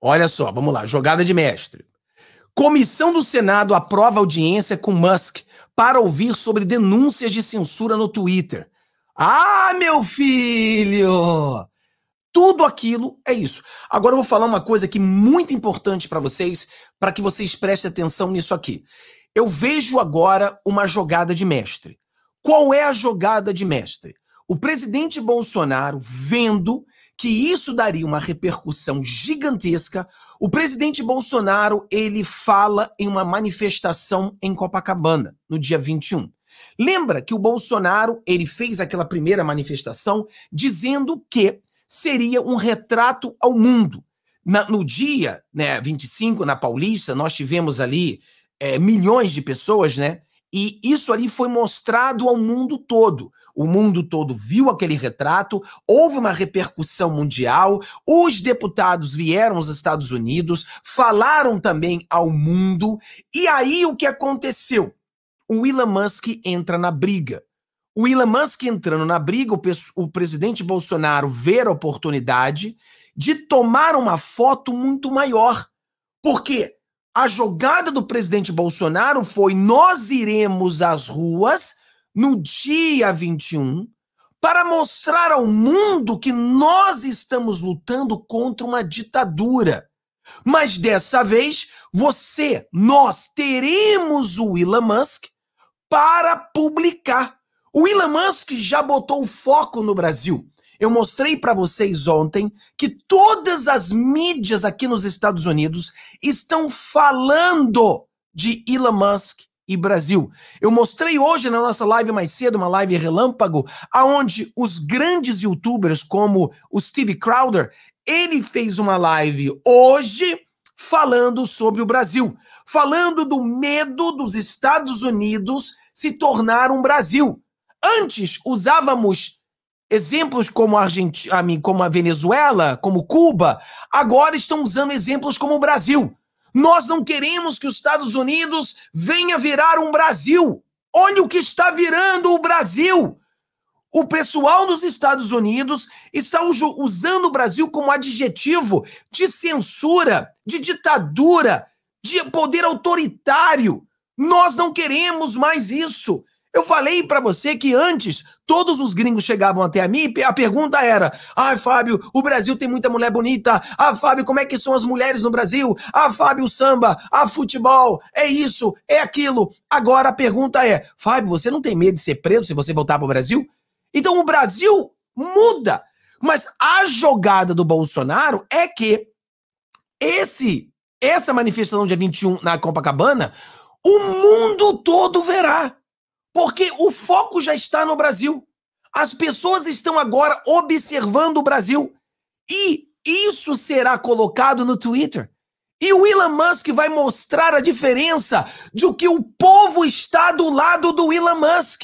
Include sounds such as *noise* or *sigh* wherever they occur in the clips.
Olha só, vamos lá, jogada de mestre. Comissão do Senado aprova audiência com Musk para ouvir sobre denúncias de censura no Twitter. Ah, meu filho! Tudo aquilo é isso. Agora eu vou falar uma coisa que é muito importante para vocês, para que vocês prestem atenção nisso aqui. Eu vejo agora uma jogada de mestre. Qual é a jogada de mestre? O presidente Bolsonaro vendo que isso daria uma repercussão gigantesca, o presidente Bolsonaro ele fala em uma manifestação em Copacabana, no dia 21. Lembra que o Bolsonaro ele fez aquela primeira manifestação dizendo que seria um retrato ao mundo. Na, no dia né, 25, na Paulista, nós tivemos ali é, milhões de pessoas, né? E isso ali foi mostrado ao mundo todo o mundo todo viu aquele retrato, houve uma repercussão mundial, os deputados vieram aos Estados Unidos, falaram também ao mundo, e aí o que aconteceu? O Elon Musk entra na briga. O Elon Musk entrando na briga, o, o presidente Bolsonaro vê a oportunidade de tomar uma foto muito maior. Por quê? A jogada do presidente Bolsonaro foi: nós iremos às ruas no dia 21 para mostrar ao mundo que nós estamos lutando contra uma ditadura. Mas dessa vez, você, nós teremos o Elon Musk para publicar. O Elon Musk já botou o foco no Brasil. Eu mostrei para vocês ontem que todas as mídias aqui nos Estados Unidos estão falando de Elon Musk e Brasil. Eu mostrei hoje na nossa live mais cedo, uma live relâmpago, aonde os grandes youtubers como o Steve Crowder, ele fez uma live hoje falando sobre o Brasil, falando do medo dos Estados Unidos se tornar um Brasil. Antes usávamos exemplos como a Argentina, como a Venezuela, como Cuba, agora estão usando exemplos como o Brasil. Nós não queremos que os Estados Unidos venha virar um Brasil. Olha o que está virando o Brasil. O pessoal dos Estados Unidos está usando o Brasil como adjetivo de censura, de ditadura, de poder autoritário. Nós não queremos mais isso. Eu falei para você que antes todos os gringos chegavam até a mim e a pergunta era: "Ah, Fábio, o Brasil tem muita mulher bonita. Ah, Fábio, como é que são as mulheres no Brasil? Ah, Fábio, o samba, ah, futebol, é isso, é aquilo". Agora a pergunta é: "Fábio, você não tem medo de ser preso se você voltar para o Brasil?". Então o Brasil muda. Mas a jogada do Bolsonaro é que esse essa manifestação dia 21 na Copacabana, o mundo todo verá. Porque o foco já está no Brasil. As pessoas estão agora observando o Brasil. E isso será colocado no Twitter. E o Elon Musk vai mostrar a diferença de que o povo está do lado do Elon Musk.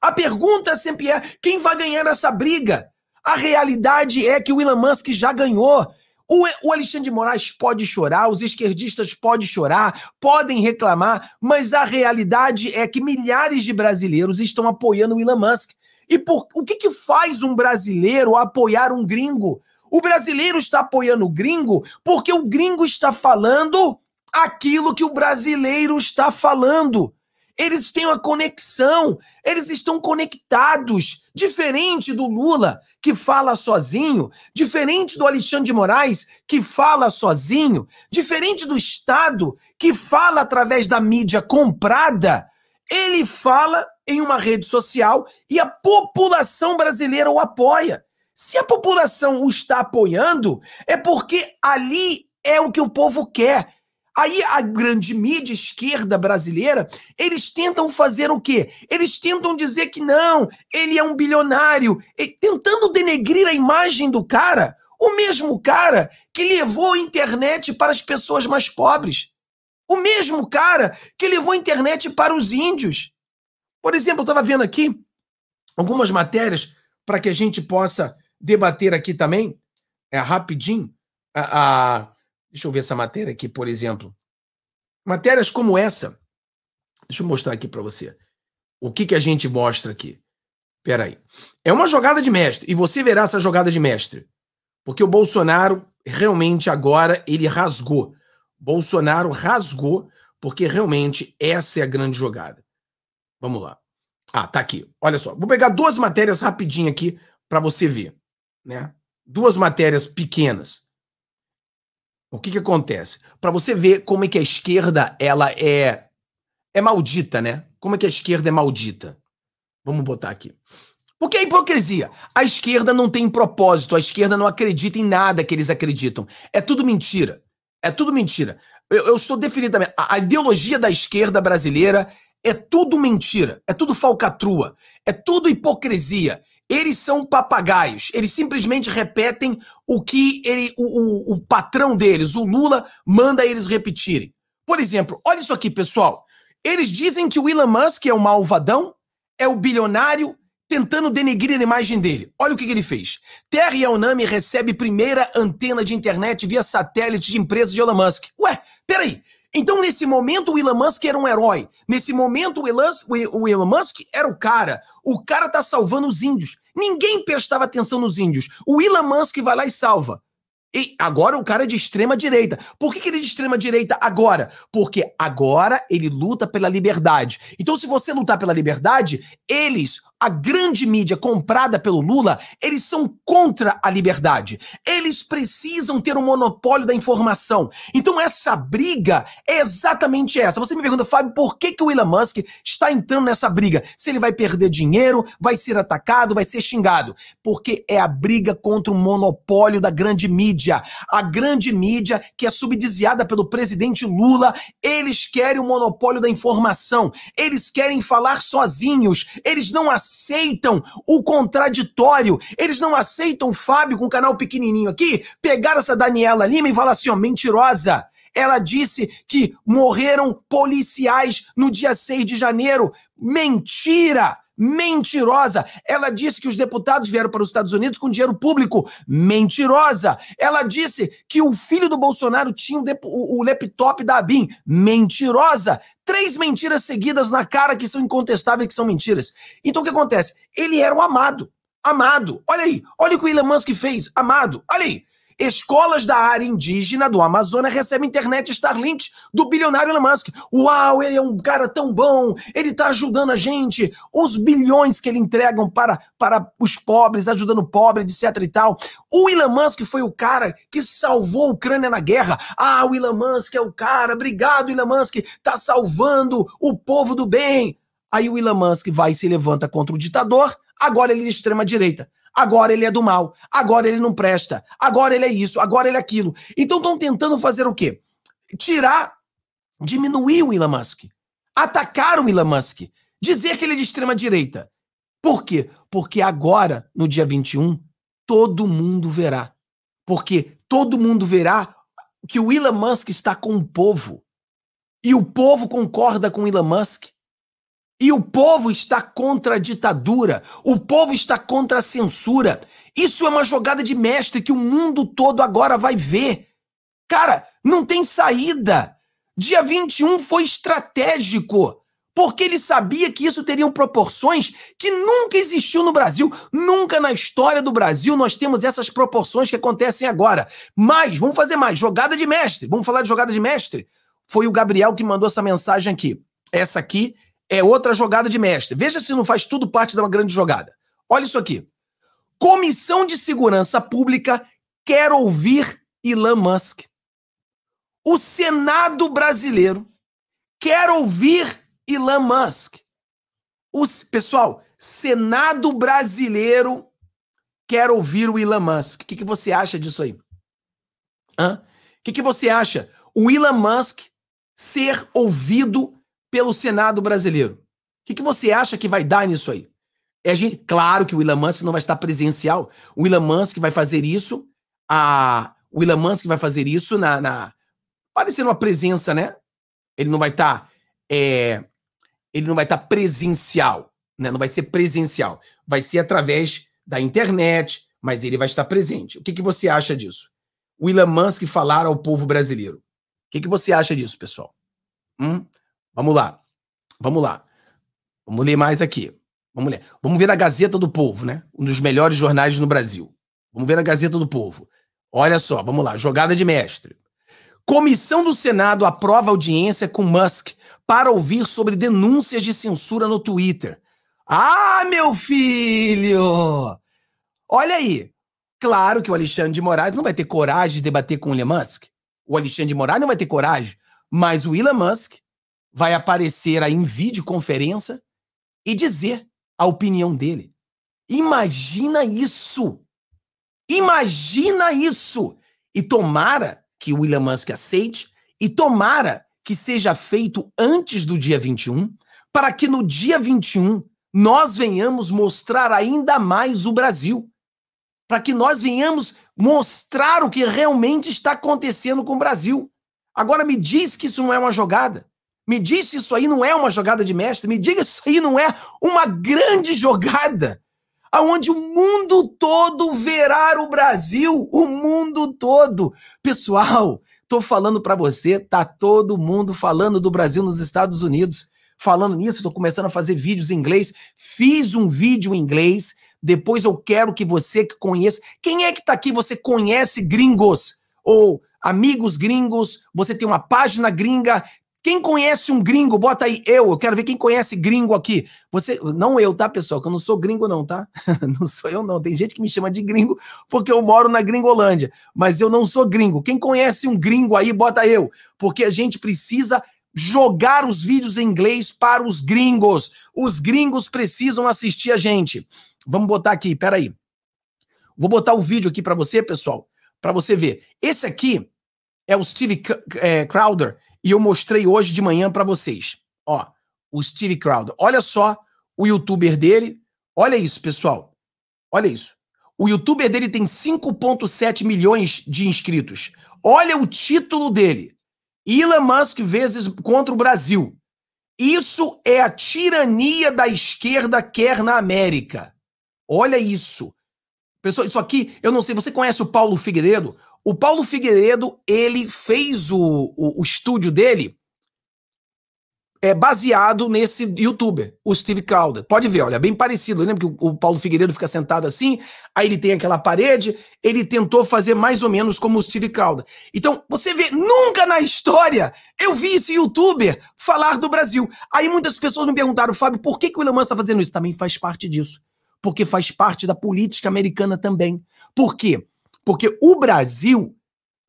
A pergunta sempre é: quem vai ganhar essa briga? A realidade é que o Elon Musk já ganhou. O, Alexandre de Moraes pode chorar, os esquerdistas podem chorar, podem reclamar, mas a realidade é que milhares de brasileiros estão apoiando o Elon Musk. E por, o que, que faz um brasileiro apoiar um gringo? O brasileiro está apoiando o gringo porque o gringo está falando aquilo que o brasileiro está falando. Eles têm uma conexão, eles estão conectados. Diferente do Lula, que fala sozinho, diferente do Alexandre de Moraes, que fala sozinho, diferente do Estado, que fala através da mídia comprada, ele fala em uma rede social e a população brasileira o apoia. Se a população o está apoiando, é porque ali é o que o povo quer. Aí a grande mídia esquerda brasileira, eles tentam fazer o quê? Eles tentam dizer que não, ele é um bilionário, e, tentando denegrir a imagem do cara, o mesmo cara que levou a internet para as pessoas mais pobres. O mesmo cara que levou a internet para os índios. Por exemplo, eu estava vendo aqui algumas matérias para que a gente possa debater aqui também, é, rapidinho, a, a Deixa eu ver essa matéria aqui, por exemplo. Matérias como essa. Deixa eu mostrar aqui para você. O que, que a gente mostra aqui? Peraí. É uma jogada de mestre. E você verá essa jogada de mestre. Porque o Bolsonaro realmente agora ele rasgou. Bolsonaro rasgou porque realmente essa é a grande jogada. Vamos lá. Ah, tá aqui. Olha só. Vou pegar duas matérias rapidinho aqui para você ver, né? Duas matérias pequenas. O que, que acontece? Para você ver como é que a esquerda ela é é maldita, né? Como é que a esquerda é maldita? Vamos botar aqui. Porque é hipocrisia. A esquerda não tem propósito, a esquerda não acredita em nada que eles acreditam. É tudo mentira. É tudo mentira. Eu, eu estou definidamente. A, a ideologia da esquerda brasileira é tudo mentira, é tudo falcatrua, é tudo hipocrisia. Eles são papagaios, eles simplesmente repetem o que ele, o, o, o patrão deles, o Lula, manda eles repetirem. Por exemplo, olha isso aqui, pessoal. Eles dizem que o Elon Musk é o um malvadão, é o bilionário, tentando denegrir a imagem dele. Olha o que, que, ele fez. Terra e recebe primeira antena de internet via satélite de empresa de Elon Musk. Ué, peraí, então, nesse momento, o Elon Musk era um herói. Nesse momento, o Elon, Musk era o cara. O cara tá salvando os índios. Ninguém prestava atenção nos índios. O Elon Musk vai lá e salva. E agora o cara é de extrema direita. Por que, que, ele é de extrema direita agora? Porque agora ele luta pela liberdade. Então, se você lutar pela liberdade, eles a grande mídia comprada pelo Lula, eles são contra a liberdade. Eles precisam ter um monopólio da informação. Então essa briga é exatamente essa. Você me pergunta, Fábio, por que, que o Elon Musk está entrando nessa briga? Se ele vai perder dinheiro, vai ser atacado, vai ser xingado. Porque é a briga contra o monopólio da grande mídia. A grande mídia que é subdiziada pelo presidente Lula, eles querem o monopólio da informação. Eles querem falar sozinhos. Eles não aceitam aceitam o contraditório. Eles não aceitam o Fábio com o canal pequenininho aqui pegar essa Daniela Lima e falar assim, ó, mentirosa. Ela disse que morreram policiais no dia 6 de janeiro. Mentira! Mentirosa. Ela disse que os deputados vieram para os Estados Unidos com dinheiro público. Mentirosa. Ela disse que o filho do Bolsonaro tinha o, laptop da ABIN. Mentirosa. Três mentiras seguidas na cara que são incontestáveis, que são mentiras. Então o que acontece? Ele era o amado. Amado. Olha aí. Olha o que o Elon Musk fez. Amado. Olha aí. Escolas da área indígena do Amazonas recebem internet Starlink do bilionário Elon Musk. Uau, ele é um cara tão bom, ele está ajudando a gente. Os bilhões que ele entrega para, para os pobres, ajudando o pobre, etc e tal. O Elon Musk foi o cara que salvou a Ucrânia na guerra. Ah, o Elon Musk é o cara. Obrigado, Elon Musk, tá salvando o povo do bem. Aí o Elon Musk vai e se levanta contra o ditador. Agora ele é de extrema direita agora ele é do mal, agora ele não presta, agora ele é isso, agora ele é aquilo. Então estão tentando fazer o quê? Tirar, diminuir o Elon Musk, atacar o Elon Musk, dizer que ele é de extrema direita. Por quê? Porque agora, no dia 21, todo mundo verá. Porque todo mundo verá que o Elon Musk está com o povo. E o povo concorda com o Elon Musk. E o povo está contra a ditadura, o povo está contra a censura. Isso é uma jogada de mestre que o mundo todo agora vai ver. Cara, não tem saída. Dia 21 foi estratégico, porque ele sabia que isso teria proporções que nunca existiu no Brasil. Nunca na história do Brasil nós temos essas proporções que acontecem agora. Mas, vamos fazer mais, jogada de mestre. Vamos falar de jogada de mestre? Foi o Gabriel que mandou essa mensagem aqui. Essa aqui é outra jogada de mestre. Veja se não faz tudo parte de uma grande jogada. Olha isso aqui. Comissão de Segurança Pública quer ouvir Elon Musk. O Senado brasileiro quer ouvir Elon Musk. O pessoal, Senado brasileiro quer ouvir o Elon Musk. O que, que você acha disso aí? O que, que você acha? O Elon Musk ser ouvido pelo Senado brasileiro. O que, que você acha que vai dar nisso aí? É gente, claro que o Elon Musk não vai estar presencial. O Elon Musk vai fazer isso. A, o Elon Musk vai fazer isso na, na parecendo uma presença, né? Ele não vai estar, tá, é, ele não vai estar tá presencial, né? Não vai ser presencial. Vai ser através da internet, mas ele vai estar presente. O que, que você acha disso? O Elon Musk falar ao povo brasileiro. O que, que você acha disso, pessoal? Hum? Vamos lá. Vamos lá. Vamos ler mais aqui. Vamos ler. Vamos ver na Gazeta do Povo, né? Um dos melhores jornais no Brasil. Vamos ver na Gazeta do Povo. Olha só, vamos lá. Jogada de mestre. Comissão do Senado aprova audiência com Musk para ouvir sobre denúncias de censura no Twitter. Ah, meu filho! Olha aí. Claro que o Alexandre de Moraes não vai ter coragem de debater com o Elon Musk. O Alexandre de Moraes não vai ter coragem. Mas o Elon Musk vai aparecer aí em videoconferência e dizer a opinião dele. Imagina isso! Imagina isso! E tomara que o William Musk aceite e tomara que seja feito antes do dia 21, para que no dia 21 nós venhamos mostrar ainda mais o Brasil. Para que nós venhamos mostrar o que realmente está acontecendo com o Brasil. Agora me diz que isso não é uma jogada. Me diz se isso aí não é uma jogada de mestre, me diga se isso aí não é uma grande jogada, aonde o mundo todo verá o Brasil, o mundo todo. Pessoal, tô falando para você, tá todo mundo falando do Brasil nos Estados Unidos. Falando nisso, tô começando a fazer vídeos em inglês. Fiz um vídeo em inglês, depois eu quero que você que conheça. Quem é que tá aqui, você conhece gringos ou amigos gringos, você tem uma página gringa, quem conhece um gringo, bota aí eu, eu quero ver quem conhece gringo aqui. Você, não eu, tá, pessoal, que eu não sou gringo não, tá? *laughs* não sou eu não. Tem gente que me chama de gringo porque eu moro na Gringolândia, mas eu não sou gringo. Quem conhece um gringo aí, bota eu, porque a gente precisa jogar os vídeos em inglês para os gringos. Os gringos precisam assistir a gente. Vamos botar aqui, peraí. Vou botar o vídeo aqui para você, pessoal, para você ver. Esse aqui é o Steve é, Crowder e eu mostrei hoje de manhã para vocês. Ó, o Steve Crowder. Olha só o youtuber dele. Olha isso, pessoal. Olha isso. O youtuber dele tem 5,7 milhões de inscritos. Olha o título dele: Elon Musk vezes contra o Brasil. Isso é a tirania da esquerda quer na América. Olha isso. Pessoal, isso aqui, eu não sei, você conhece o Paulo Figueiredo? O Paulo Figueiredo, ele fez o, o, o estúdio dele é baseado nesse youtuber, o Steve Calder. Pode ver, olha, bem parecido. Lembra que o, o Paulo Figueiredo fica sentado assim, aí ele tem aquela parede, ele tentou fazer mais ou menos como o Steve Calder. Então, você vê, nunca na história eu vi esse youtuber falar do Brasil. Aí muitas pessoas me perguntaram, Fábio, por que, que o Elon Musk está fazendo isso? Também faz parte disso. Porque faz parte da política americana também. Por quê? Porque o Brasil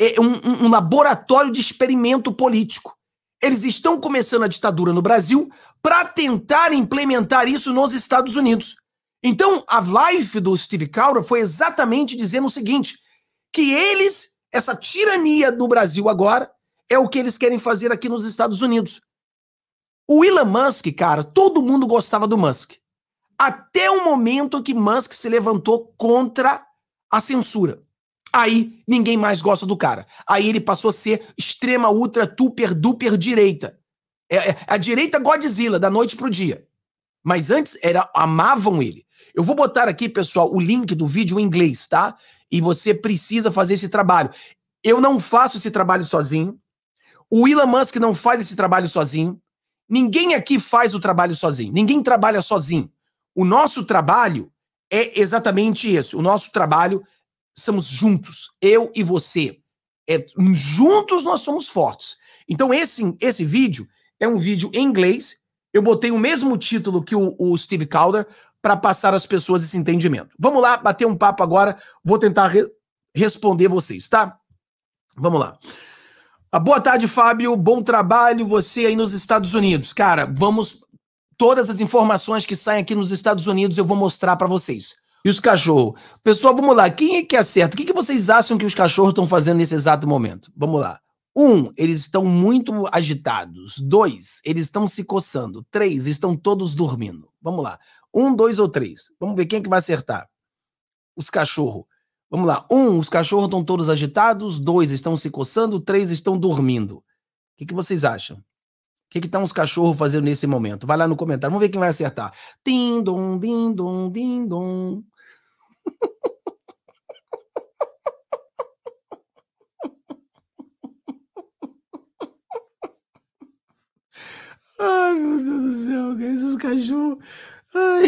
é um, um laboratório de experimento político. Eles estão começando a ditadura no Brasil para tentar implementar isso nos Estados Unidos. Então, a live do Steve Caura foi exatamente dizendo o seguinte: que eles, essa tirania no Brasil agora, é o que eles querem fazer aqui nos Estados Unidos. O Elon Musk, cara, todo mundo gostava do Musk. Até o momento que Musk se levantou contra a censura. Aí ninguém mais gosta do cara. Aí ele passou a ser extrema, ultra, tuper, duper direita. É, é, a direita Godzilla, da noite pro dia. Mas antes era amavam ele. Eu vou botar aqui, pessoal, o link do vídeo em inglês, tá? E você precisa fazer esse trabalho. Eu não faço esse trabalho sozinho. O Elon Musk não faz esse trabalho sozinho. Ninguém aqui faz o trabalho sozinho. Ninguém trabalha sozinho. O nosso trabalho é exatamente esse. O nosso trabalho é somos juntos, eu e você. É, juntos nós somos fortes. Então, esse, esse vídeo é um vídeo em inglês. Eu botei o mesmo título que o, o Steve Calder para passar às pessoas esse entendimento. Vamos lá, bater um papo agora. Vou tentar re responder vocês, tá? Vamos lá. Ah, boa tarde, Fábio. Bom trabalho você aí nos Estados Unidos. Cara, vamos. Todas as informações que saem aqui nos Estados Unidos eu vou mostrar para vocês. E os cachorros? Pessoal, vamos lá. Quem é que acerta? É o que, que vocês acham que os cachorros estão fazendo nesse exato momento? Vamos lá. Um, eles estão muito agitados. Dois, eles estão se coçando. Três, estão todos dormindo. Vamos lá. Um, dois ou três. Vamos ver quem é que vai acertar. Os cachorros. Vamos lá. Um, os cachorros estão todos agitados. Dois, estão se coçando. Três, estão dormindo. O que, que vocês acham? O que estão tá os cachorros fazendo nesse momento? Vai lá no comentário, vamos ver quem vai acertar. Din dom, din *laughs* Ai, meu Deus do céu, que é esses cachorros. Ai.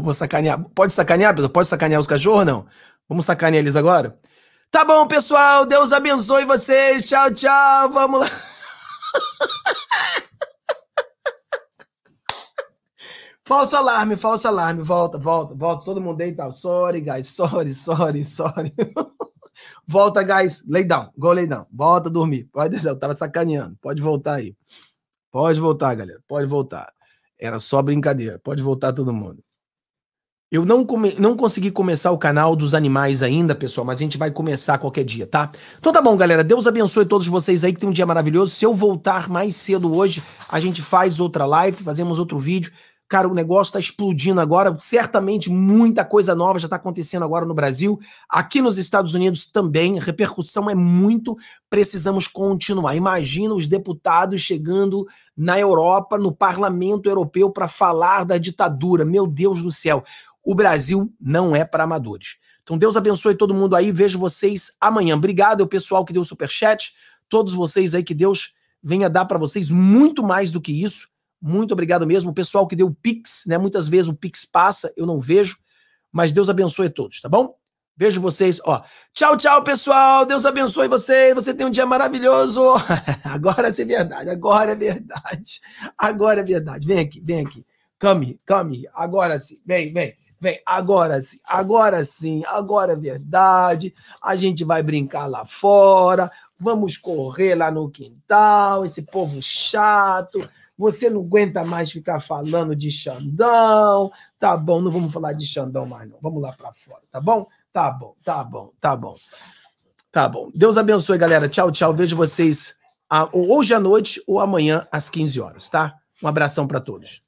*laughs* Vou, sacanear. Pode sacanear, pessoal? Pode sacanear os cachorros não? Vamos sacanear eles agora? Tá bom, pessoal. Deus abençoe vocês. Tchau, tchau. Vamos lá. Falso alarme, falso alarme. Volta, volta, volta. Todo mundo aí tá. Sorry, guys. Sorry, sorry, sorry. *laughs* volta, guys. Leidão. Go, leidão. Volta a dormir. Pode deixar. Eu tava sacaneando. Pode voltar aí. Pode voltar, galera. Pode voltar. Era só brincadeira. Pode voltar todo mundo. Eu não, come, não consegui começar o canal dos animais ainda, pessoal, mas a gente vai começar qualquer dia, tá? Então tá bom, galera. Deus abençoe todos vocês aí, que tem um dia maravilhoso. Se eu voltar mais cedo hoje, a gente faz outra live, fazemos outro vídeo. Cara, o negócio está explodindo agora. Certamente muita coisa nova já está acontecendo agora no Brasil. Aqui nos Estados Unidos também. A repercussão é muito. Precisamos continuar. Imagina os deputados chegando na Europa, no parlamento europeu, para falar da ditadura. Meu Deus do céu. O Brasil não é para amadores. Então Deus abençoe todo mundo aí. Vejo vocês amanhã. Obrigado ao pessoal que deu super chat, todos vocês aí que Deus venha dar para vocês muito mais do que isso. Muito obrigado mesmo, o pessoal que deu Pix, né? Muitas vezes o Pix passa, eu não vejo, mas Deus abençoe todos, tá bom? Vejo vocês, ó. Tchau, tchau, pessoal. Deus abençoe vocês. Você tem um dia maravilhoso. *laughs* agora é verdade, agora é verdade. Agora é verdade. Vem aqui, vem aqui. Come, come. Agora sim. Vem, vem. Vem, agora sim, agora sim, agora é verdade. A gente vai brincar lá fora, vamos correr lá no quintal, esse povo chato. Você não aguenta mais ficar falando de Xandão. Tá bom, não vamos falar de Xandão mais não. Vamos lá para fora, tá bom? Tá bom, tá bom, tá bom. Tá bom. Deus abençoe, galera. Tchau, tchau. Vejo vocês hoje à noite ou amanhã às 15 horas, tá? Um abração para todos.